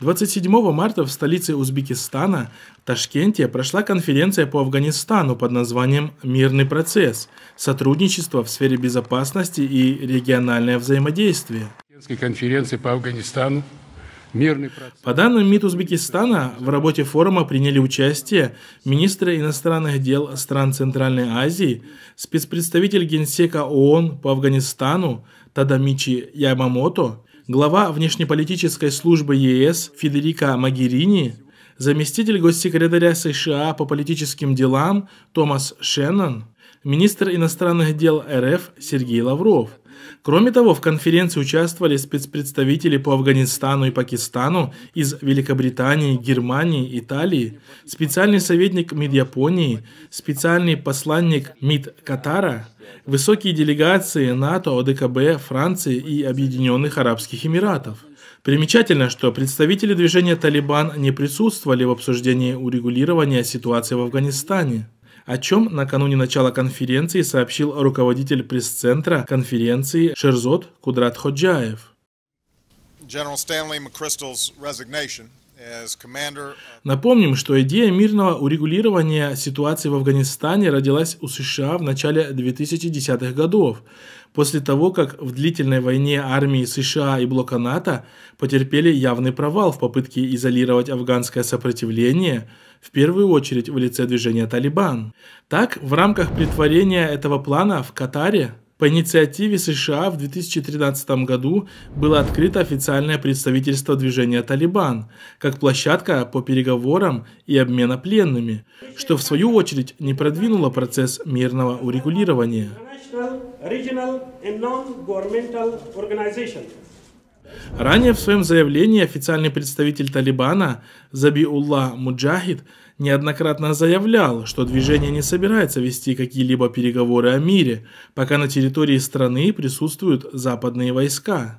27 марта в столице Узбекистана, Ташкенте, прошла конференция по Афганистану под названием «Мирный процесс. Сотрудничество в сфере безопасности и региональное взаимодействие». Конференции по Афганистану по данным МИД Узбекистана, в работе форума приняли участие министры иностранных дел стран Центральной Азии, спецпредставитель Генсека ООН по Афганистану Тадамичи Ямамото, глава внешнеполитической службы ЕС Федерика Магерини, заместитель госсекретаря США по политическим делам Томас Шеннон, министр иностранных дел РФ Сергей Лавров, Кроме того, в конференции участвовали спецпредставители по Афганистану и Пакистану из Великобритании, Германии, Италии, специальный советник МИД Японии, специальный посланник МИД Катара, высокие делегации НАТО, ОДКБ, Франции и Объединенных Арабских Эмиратов. Примечательно, что представители движения «Талибан» не присутствовали в обсуждении урегулирования ситуации в Афганистане о чем накануне начала конференции сообщил руководитель пресс-центра конференции Шерзот Кудрат Ходжаев. General Stanley McChrystal's resignation Напомним, что идея мирного урегулирования ситуации в Афганистане родилась у США в начале 2010-х годов, после того, как в длительной войне армии США и блока НАТО потерпели явный провал в попытке изолировать афганское сопротивление, в первую очередь в лице движения «Талибан». Так, в рамках притворения этого плана в Катаре по инициативе США в 2013 году было открыто официальное представительство движения «Талибан» как площадка по переговорам и обмена пленными, что в свою очередь не продвинуло процесс мирного урегулирования. Ранее в своем заявлении официальный представитель Талибана Забиулла Муджахид неоднократно заявлял, что движение не собирается вести какие-либо переговоры о мире, пока на территории страны присутствуют западные войска.